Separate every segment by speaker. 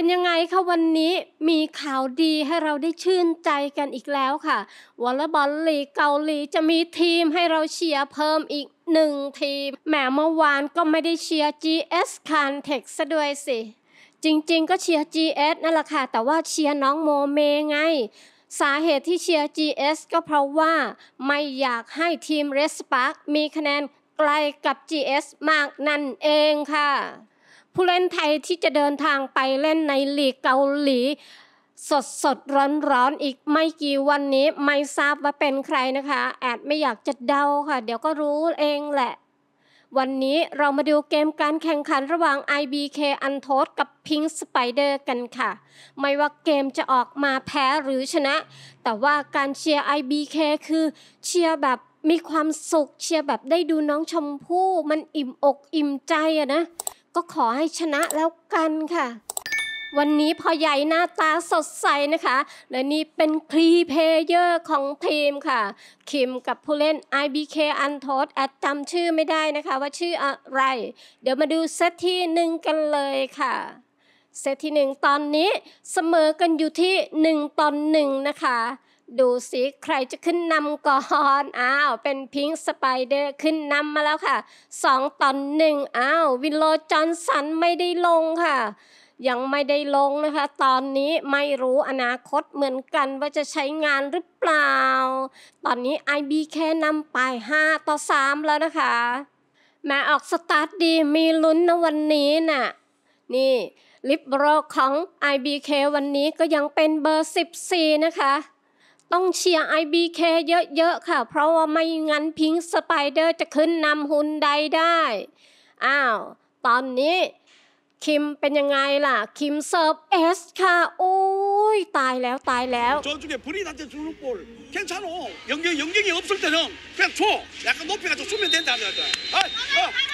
Speaker 1: เป็นยังไงคะวันนี้มีข่าวดีให้เราได้ชื่นใจกันอีกแล้วค่ะวอลเลย์บอลลีเกาหลีจะมีทีมให้เราเชียร์เพิ่มอีกหนึ่งทีมแหมเมื่อวานก็ไม่ได้เชียร์ GS c a n t e x ซะด้วยสิ จริงๆ ก็เชียร์ GS นั่นแหละค่ะ แต่ว่าเชียร์น้องโมเมไง สาเหตุที่เชียร์ GS ก็เพราะว่าไม่อยากให้ทีม r e s p a r k มีคะแนนไกลกับ GS มากนั่นเองค่ะผู้เล่นไทยที่จะเดินทางไปเล่นในลีกเกาหลี สดสดร้อนร้อนอีกไม่กี่วันนี้ไม่ทราบว่าเป็นใครนะคะ แอดไม่อยากจะเดาค่ะ เดี๋ยวก็รู้เองแหละ วันนี้เรามาดูเกมการแข่งขันระหว่าง IBK อันโทสกับ Pink Spider กันค่ะ ไม่ว่าเกมจะออกมาแพ้หรือชนะ แต่ว่าการเชียร์ IBK คือเชียร์แบบมีความสุข เชียร์แบบได้ดูน้องชมพู่มันอิ่มอกอิ่มใจอะนะก็ขอให้ชนะแล้วกันค่ะ วันนี้พอใหญ่หน้าตาสดใสนะคะ และนี่เป็นครีเพเยอร์ของทีมค่ะ คิมกับผู้เล่น IBK อันททสแอดจำชื่อไม่ได้นะคะ ว่าชื่ออะไร เดี๋ยวมาดูเซตที่หนึ่งกันเลยค่ะ เซตที่หนึ่งตอนนี้เสมอกันอยู่ที่ 1ต่อ1นะคะดูสิใครจะขึ้นนำก่อน อ้าว เป็นพิงค์สไปเดอร์ขึ้นนำมาแล้วค่ะสองต่อหนึ่งอ้าว วินโลจอนสันไม่ได้ลงค่ะ ยังไม่ได้ลงนะคะ ตอนนี้ไม่รู้อนาคตเหมือนกันว่าจะใช้งานหรือเปล่า ตอนนี้ IBK นำไป 5 ต่อ 3 แล้วนะคะ แม้ออกสตาร์ทดี มีลุ้นนะวันนี้นะ่ะ นี่ลิบโรของ IBK วันนี้ก็ยังเป็นเบอร์ 14 นะคะต้องเชียร์ IBK เยอะๆค่ะเพราะว่าไม่งั้นพิงสไปเดอร์จะขึ้นนำหุ้นใดได้อ้าวตอนนี้คิมเป็นยังไงล่ะคิมเซิร์ฟเอสค่ะโอ้ยตายแล้วตายแล้ว저쪽에불이한테주는볼괜찮아영경영경이없을때는그냥줘약간높이가지고주면된다아아아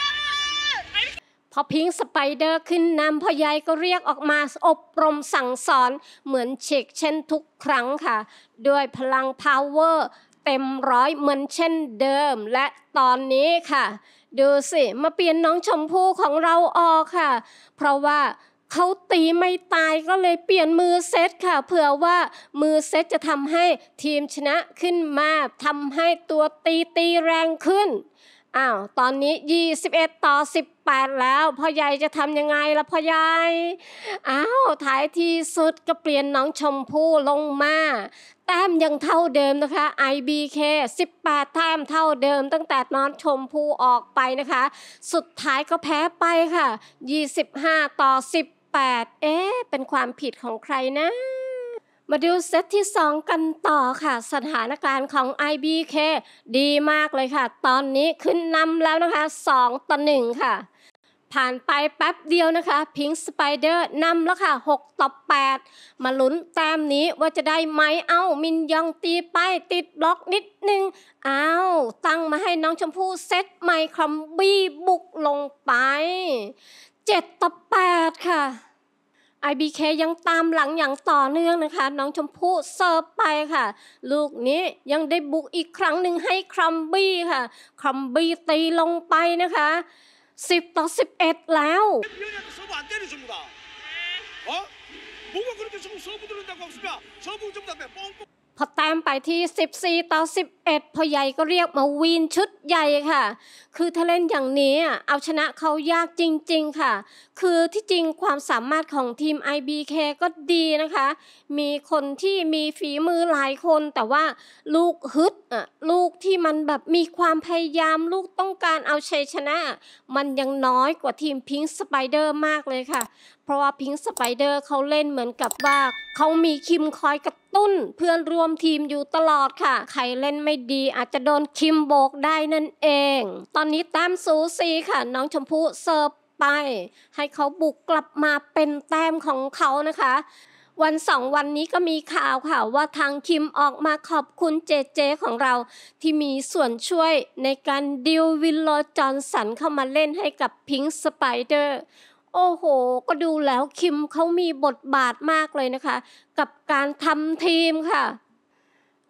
Speaker 1: พอพิงสไปเดอร์ขึ้นนำพ่อใหญ่ก็เรียกออกมาอบรมสั่งสอนเหมือนเชกเช่นทุกครั้งค่ะด้วยพลังพาวเวอร์เต็มร้อยเหมือนเช่นเดิมและตอนนี้ค่ะดูสิมาเปลี่ยนน้องชมพู่ของเราออกค่ะ เพราะว่าเขาตีไม่ตายก็เลยเปลี่ยนมือเซตค่ะเผื่อว่ามือเซตจะทำให้ทีมชนะขึ้นมาทำให้ตัวตีตีแรงขึ้นอ้าว ตอนนี้ 21 ต่อ 18 แล้ว พ่อใหญ่จะทำยังไงล่ะ พ่อใหญ่อ้าวท้ายที่สุดก็เปลี่ยนน้องชมพู่ลงมา แต้มยังเท่าเดิมนะคะ IBK 18แต้มเท่าเดิมตั้งแต่น้องชมพู่ออกไปนะคะ สุดท้ายก็แพ้ไปค่ะ 25 ต่อ 18 เอ๊ะ เป็นความผิดของใครนะมาดูเซตที่2 กันต่อค่ะสถานการณ์ของ IBK ดีมากเลยค่ะ ตอนนี้ขึ้นนำแล้วนะคะ 2ต่อ1ค่ะ ผ่านไปแป๊บเดียวนะคะพิงค์สไปเดอร์นำแล้วค่ะ6ต่อ8มาลุ้นแต้มนี้ว่าจะได้ไหมเอามินยองตีไปติดบล็อกนิดนึงเอ้า ตั้งมาให้น้องชมพู่เซตไมม์คอมบี้บุกลงไป7ต่อ8ค่ะ IBK ยังตามหลังอย่างต่อเนื่องนะคะน้องชมพู่เซิร์ฟไปค่ะ ลูกนี้ยังได้บุกอีกครั้งหนึ่งให้ครัมบี้ค่ะครัมบี้ตีลงไปนะคะ10ต่อ11แล้วพอตามไปที่ 14 ต่อ 11 พอใหญ่ก็เรียกมาวีนชุดใหญ่ค่ะ คือถ้าเล่นอย่างนี้เอาชนะเขายากจริงๆค่ะ คือที่จริงความสามารถของทีม IBK ก็ดีนะคะ มีคนที่มีฝีมือหลายคน แต่ว่าลูกฮึดอะลูกที่มันแบบมีความพยายามลูกต้องการเอาชัยชนะ มันยังน้อยกว่าทีมพิงค์สไปเดอร์มากเลยค่ะ เพราะว่าพิงค์สไปเดอร์เขาเล่นเหมือนกับว่าเขามีคิมคอยกระตุ้นเพื่อนรวมทีมอยู่ตลอดค่ะ ใครเล่นไม่ดีอาจจะโดนคิมโบกได้นั่นเอง ตอนนี้แต้มสูสีค่ะน้องชมพู่เซิร์ฟไป ให้เขาบุกกลับมาเป็นแต้มของเขานะคะ วันสองวันนี้ก็มีข่าวค่ะ ว่าทางคิมออกมาขอบคุณเจเจของเรา ที่มีส่วนช่วยในการดิววิลโลจอนสันเข้ามาเล่นให้กับพิงค์สไปเดอร์โอ้โห ก็ดูแล้วคิมเขามีบทบาทมากเลยนะคะ กับการทำทีมค่ะ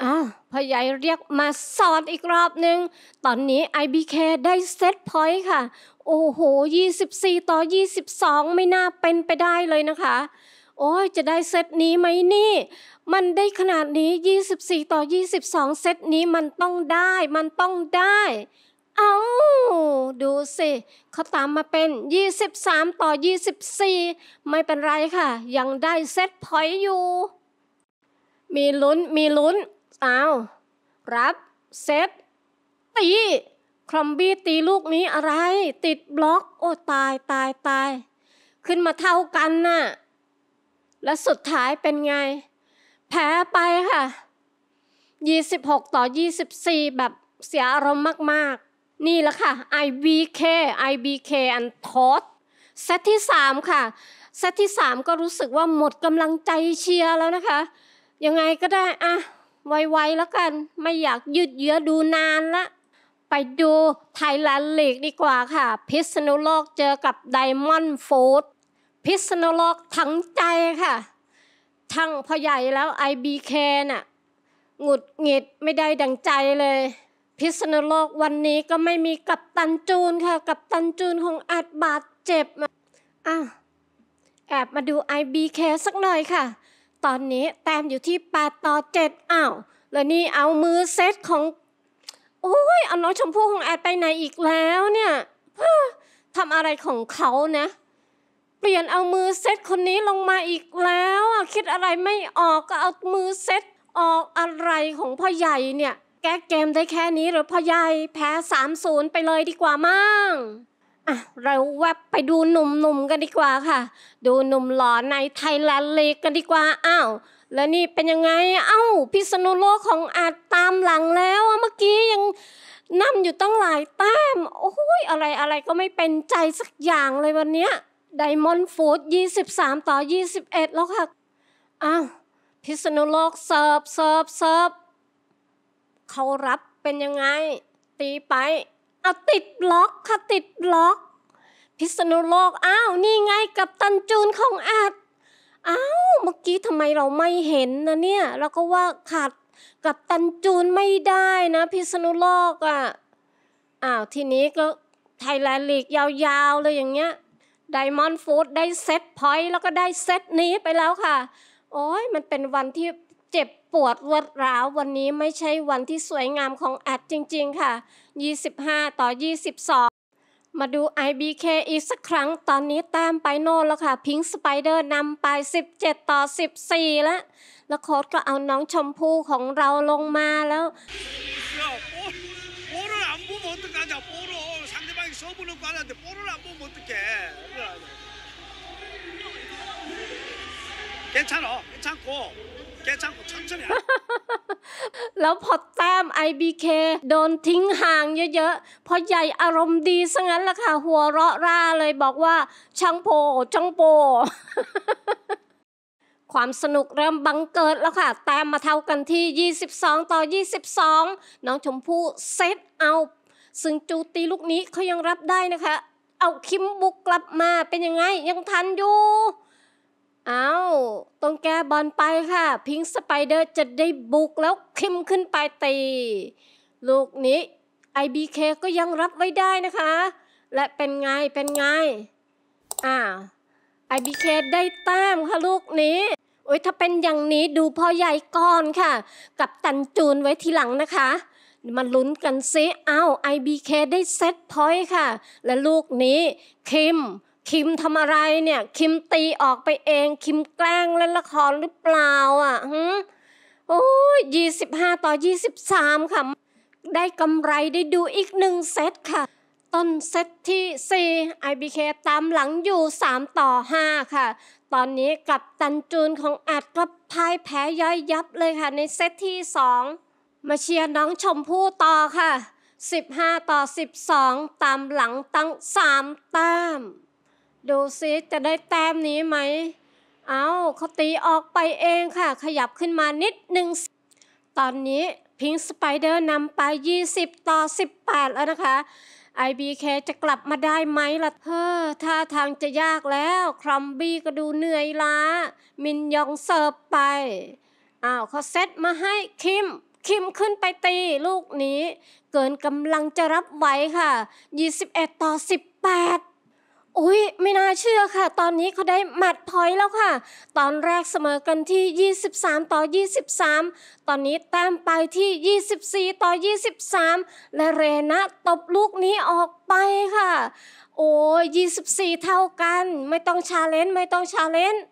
Speaker 1: อ้าวพ่อใหญ่เรียกมาสอนอีกรอบหนึ่ง ตอนนี้ IBK ได้เซตพอยต์ค่ะ โอ้โห24 ต่อ 22 ไม่น่าเป็นไปได้เลยนะคะ โอ้ยจะได้เซตนี้ไหมนี่ มันได้ขนาดนี้ 24 ต่อ 22 เซตนี้มันต้องได้ มันต้องได้ เอา้าดูสิเขาตามมาเป็น 23 ต่อ 24 ไม่เป็นไรค่ะ ยังได้เซตพอยต์อยู่ มีลุ้นมีลุ้นเอารับเซตตีครอมบี้ตีลูกนี้อะไร ติดบล็อกโอ้ ตายตายตาย ขึ้นมาเท่ากันน่ะและสุดท้ายเป็นไง แพ้ไปค่ะ 26 ต่อ 24 แบบเสียอารมณ์มาก ๆนี่แหละค่ะ IBK IBK and thought เซตที่3ค่ะเซตที่3ก็รู้สึกว่าหมดกำลังใจเชียร์แล้วนะคะยังไงก็ได้อะไวๆแล้วกันไม่อยากยืดเยื้อดูนานละไปดูไทยแลนด์ลีกดีกว่าค่ะพิษณุโลกเจอกับไดมอนด์ฟูดพิษณุโลกทั้งใจค่ะ ทั้งพ่อใหญ่แล้ว IBK น่ะหงุดหงิดไม่ได้ดังใจเลยพิษณุโลกวันนี้ก็ไม่มีกับตันจูนค่ะ กับตันจูนของอัดบาดเจ็บอ่ะแอบมาดู IBK สักหน่อยค่ะ ตอนนี้แต้มอยู่ที่8ต่อ7อ้าว แล้วนี่เอามือเซตของโอ้ยเอาน้องชมพู่ของแอดไปไหนอีกแล้วเนี่ยทำอะไรของเขานะเปลี่ยนเอามือเซตคนนี้ลงมาอีกแล้ว คิดอะไรไม่ออกก็เอามือเซตออกอะไรของพ่อใหญ่เนี่ยแก้เกมได้แค่นี้หรือพ่อใหญ่ แพ้สามศูนย์ไปเลยดีกว่ามั่งอ่ะเราแวบไปดูหนุ่มๆกันดีกว่าค่ะ ดูหนุ่มหล่อในไทยแลนด์ลีกกันดีกว่าอ้าวแล้วนี่เป็นยังไง เอ้า พิษณุโลกของอาจตามหลังแล้ว เมื่อกี้ยังนั่มอยู่ตั้งหลายแต้มโอ้ยอะไรอะไรก็ไม่เป็นใจสักอย่างเลยวันเนี้ยไดมอนด์ฟูด23 ต่อ 21 แล้วค่ะอ้าวพิษณุโลกเสิร์ฟเสิร์ฟเสิร์ฟเขารับเป็นยังไง ตีไปเอาติดล็อกค่ะติดล็อก พิษณุโลกอ้าวนี่ไงกับตันจูนของอาดอ้าวเมื่อกี้ทำไมเราไม่เห็นนะเนี่ยเราก็ว่าขาดกับตันจูนไม่ได้นะ พิษณุโลกอ่ะอ้าวทีนี้ก็ไทยแลนด์ลีกยาวๆ เลยอย่างเงี้ยไดมอนด์ฟูดได้เซตพอยต์แล้วก็ได้เซตนี้ไปแล้วค่ะโอ้ยมันเป็นวันที่เจ็บปวดรวดร้าววันนี้ไม่ใช่วันที่สวยงามของแอดจริงๆค่ะ25ต่อ22มาดู IBK อีกสักครั้งตอนนี้แต้มไปโน่นแล้วค่ะพิงค์สไปเดอร์นำไป17ต่อ14แล้วแล้วโค้ดก็เอาน้องชมพู่ของเราลงมาแล้วอ้ห괜โ아괜찮고แล้วพอแต้ม IBK โดนทิ้งห่างเยอะๆพอใหญ่อารมณ์ดีซะงั้นล่ะค่ะ หัวเราะร่าเลยบอกว่าช่างโปช่างโปความสนุกเริ่มบังเกิดแล้วค่ะ แต้มมาเท่ากันที่ 22 ต่อ 22 น้องชมพู่เซตเอา ซึ่งจูตีลูกนี้เขายังรับได้นะคะ เอาคิมบุกกลับมาเป็นยังไงยังทันอยู่เอาต้องแก้บอลไปค่ะ พิงสไปเดอร์จะได้บุกแล้วคิมขึ้นไปตี ลูกนี้ IBK ก็ยังรับไว้ได้นะคะ และเป็นไง เป็นไงอ่า IBK ได้แต้มค่ะลูกนี้โอ้ยถ้าเป็นอย่างนี้ดูพ่อใหญ่ก่อนค่ะ กับตันจูนไว้ทีหลังนะคะมาลุ้นกันซิอ้าว IBK ได้เซตพอยต์ค่ะ และลูกนี้คิมคิมทำอะไรเนี่ย คิมตีออกไปเอง คิมแกล้งเล่นละครหรือเปล่าอ่ะฮึโอ้ยยี่สิบห้าต่อยี่สิบสามค่ะ ได้กำไรได้ดูอีกหนึ่งเซตค่ะ ต้นเซตที่สี่ IBK ตามหลังอยู่สามต่อห้าค่ะ ตอนนี้กับตันจูนของอัดก็พ่ายแพ้ย่อยยับเลยค่ะในเซตที่สองมาเชียร์น้องชมพู่ต่อค่ะ 15 ต่อ 12 ตามหลังตั้ง3ตามดูซิจะได้แต้มนี้ไหม เอาเขาตีออกไปเองค่ะ ขยับขึ้นมานิดหนึ่ง ตอนนี้พิงสไปเดอร์นำไป 20 ต่อ 18 แล้วนะคะ IBK จะกลับมาได้ไหมล่ะ เฮ้อท่าทางจะยากแล้วครอมบี้ก็ดูเหนื่อยล้ามินยองเสิร์ฟไปอ้าวเขาเซตมาให้คิม คิมขึ้นไปตีลูกนี้ เกินกำลังจะรับไหวค่ะ 21 ต่อ 18อุ้ยไม่น่าเชื่อค่ะ ตอนนี้เขาได้หมัดพอยต์แล้วค่ะ ตอนแรกเสมอกันที่ 23 ต่อ 23 ตอนนี้แต้มไปที่ 24 ต่อ 23 และเรนะตบลูกนี้ออกไปค่ะ โอ้ย24 เท่ากัน ไม่ต้องชาเลนจ์ไม่ต้องชาเลนจ์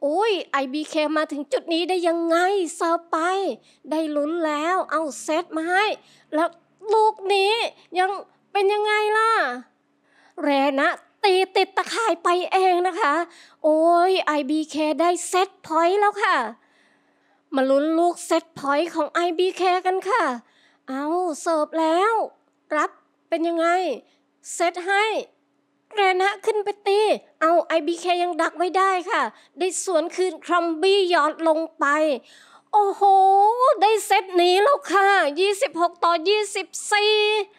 Speaker 1: โอ้ย IBK มาถึงจุดนี้ได้ยังไงเซอร์ไปได้ลุ้นแล้วเอาเซตมาให้แล้วลูกนี้ยังเป็นยังไงล่ะเรนะตีติดตะข่ายไปเองนะคะ โอ้ย IBK ได้เซตพอยต์แล้วค่ะ มาลุ้นลูกเซตพอยต์ของ IBK กันค่ะ เอาเสิร์ฟแล้วรับเป็นยังไงเซตให้แรนะขึ้นไปตี เอา IBK ยังดักไว้ได้ค่ะ ได้สวนคืนครัมบี้ยอดลงไป โอ้โห ได้เซตนี้แล้วค่ะ 26 ต่อ 24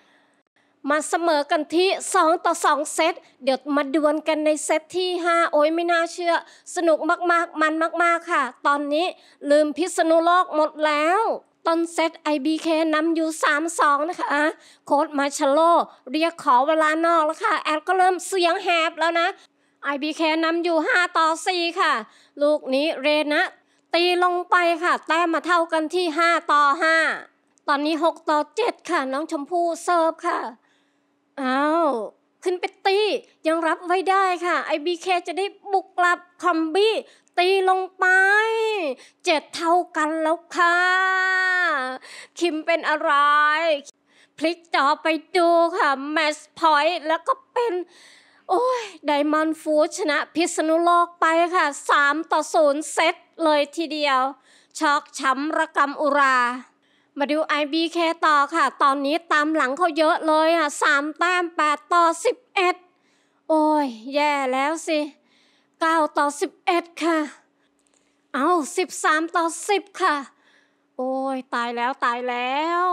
Speaker 1: มาเสมอกันที่ 2 ต่อ 2 เซต เดี๋ยวมาดวลกันในเซตที่ 5 โอ้ยไม่น่าเชื่อ สนุกมากๆมันมาก ๆ ค่ะ ตอนนี้ลืมพิษณุโลกหมดแล้วต้นเซต IBK นำอยู่3-2นะคะ โค้ดมาชโล เรียกขอเวลานอกแล้วค่ะ แอดก็เริ่มเสียงแหบแล้วนะ IBK นำอยู่ 5 ต่อ 4 ค่ะ ลูกนี้เรนะ ตีลงไปค่ะ แต้มมาเท่ากันที่5ต่อ5 ตอนนี้6ต่อ7 ค่ะน้องชมพู่เซิร์ฟค่ะอ้าว ขึ้นไปตียังรับไว้ได้ค่ะไอบีเคจะได้บุกกลับคอมบี้ตีลงไปเจ็ดเท่ากันแล้วค่ะ คิมเป็นอะไรพลิกจอไปดูค่ะแมสพอยต์แล้วก็เป็น โอ้ยไดมอนฟูชนะพิษณุโลกไปค่ะ 3 ต่อ0เซตเลยทีเดียวช็อกช้ำระกำอุรามาดู IBK ต่อค่ะ ตอนนี้ตามหลังเขาเยอะเลยอ่ะสามแต้มแปดต่อสิบเอ็ดโอ้ย แย่แล้วสิเก้าต่อสิบเอ็ดค่ะ เอาสิบสามต่อสิบค่ะ โอ้ย ตายแล้วตายแล้ว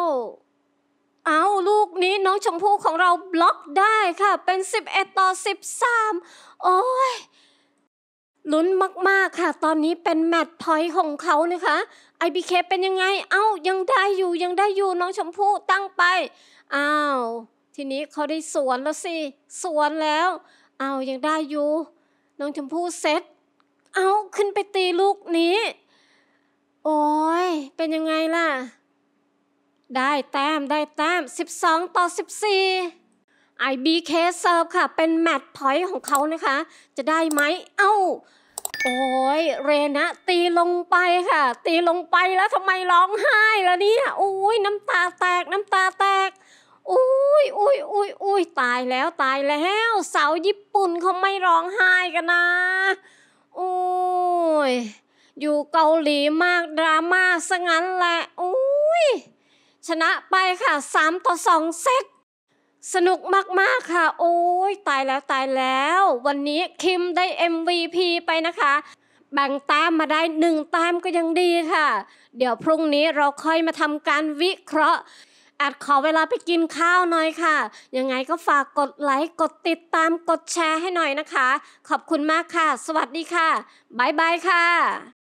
Speaker 1: เอาลูกนี้น้องชมพู่ของเราบล็อกได้ค่ะเป็นสิบเอ็ดต่อสิบสามโอ้ยลุ้นมากๆค่ะ ตอนนี้เป็นแมตช์พอยต์ของเขานะคะ IBK เป็นยังไง เอ้ายังได้อยู่ยังได้อยู่น้องชมพู่ตั้งไปอ้าวทีนี้เขาได้สวนแล้วสิ สวนแล้วอ้าวยังได้อยู่น้องชมพู่เซตเอาขึ้นไปตีลูกนี้ โอ้ยเป็นยังไงล่ะ ได้แต้มได้แต้ม12 ต่อ14 IBK เซิร์ฟค่ะเป็นแมตช์พอยต์ของเขานะคะจะได้ไหมเอ้า โอ้ยเรนะ ตีลงไปค่ะ ตีลงไปแล้วทำไมร้องไห้ล่ะเนี่ยโอ้ยน้ำตาแตกน้ำตาแตกอุ้ยอุ้ยอุ้ยอุ้ยตายแล้วตายแล้วสาวญี่ปุ่นเขาไม่ร้องไห้กันนะอุ้ยอยู่เกาหลีมากดราม่าซะงั้นแหละอุ้ยชนะไปค่ะ 3 ต่อ 2เซตสนุกมาก ๆ ค่ะ โอ้ย ตายแล้วตายแล้ว วันนี้คิมได้ MVP ไปนะคะ แบ่งตามมาได้หนึ่งตามก็ยังดีค่ะ เดี๋ยวพรุ่งนี้เราค่อยมาทำการวิเคราะห์ อาจขอเวลาไปกินข้าวหน่อยค่ะ ยังไงก็ฝากกดไลค์ กดติดตามกดแชร์ให้หน่อยนะคะ ขอบคุณมากค่ะ สวัสดีค่ะ บ๊ายบายค่ะ